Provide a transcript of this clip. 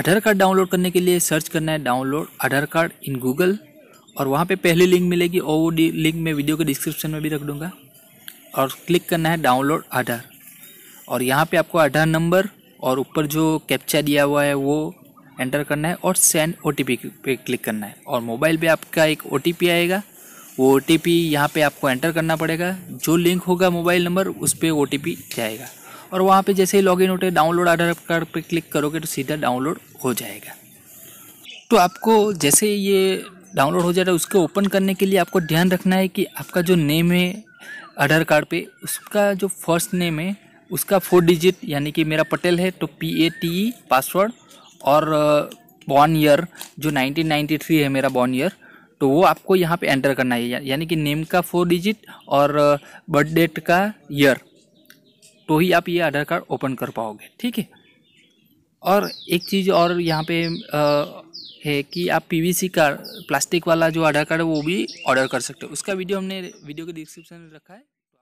आधार card download करने के लिए सर्च करना है download Aadhaar card in Google और वहाँ पे पहली लिंक मिलेगी और वो लिंक मैं वीडियो के डिस्क्रिप्शन में भी रख दूँगा और क्लिक करना है डाउनलोड आधार और यहाँ पे आपको आधार नंबर और ऊपर जो कैप्चा दिया हुआ है वो एंटर करना है और सेंड ओ टी पे क्लिक करना है और मोबाइल पर आपका एक ओ आएगा वो ओ टी पी यहाँ पर आपको एंटर करना पड़ेगा जो लिंक होगा मोबाइल नंबर उस पर ओ जाएगा और वहाँ पे जैसे ही इन होते डाउनलोड आधार कार्ड पे क्लिक करोगे तो सीधा डाउनलोड हो जाएगा तो आपको जैसे ये डाउनलोड हो जाएगा उसको ओपन करने के लिए आपको ध्यान रखना है कि आपका जो नेम है आधार कार्ड पे उसका जो फर्स्ट नेम है उसका फोर डिजिट यानी कि मेरा पटेल है तो P A T E password और बॉर्न uh, ईयर जो 1993 है मेरा बॉर्न ईयर तो वो आपको यहाँ पे एंटर करना है यानी कि नेम का फोर डिजिट और बर्थ uh, डेट का ईयर तो ही आप ये आधार कार्ड ओपन कर पाओगे ठीक है और एक चीज़ और यहाँ पे आ, है कि आप पीवीसी का प्लास्टिक वाला जो आधार कार्ड है वो भी ऑर्डर कर सकते हो उसका वीडियो हमने वीडियो के डिस्क्रिप्शन में रखा है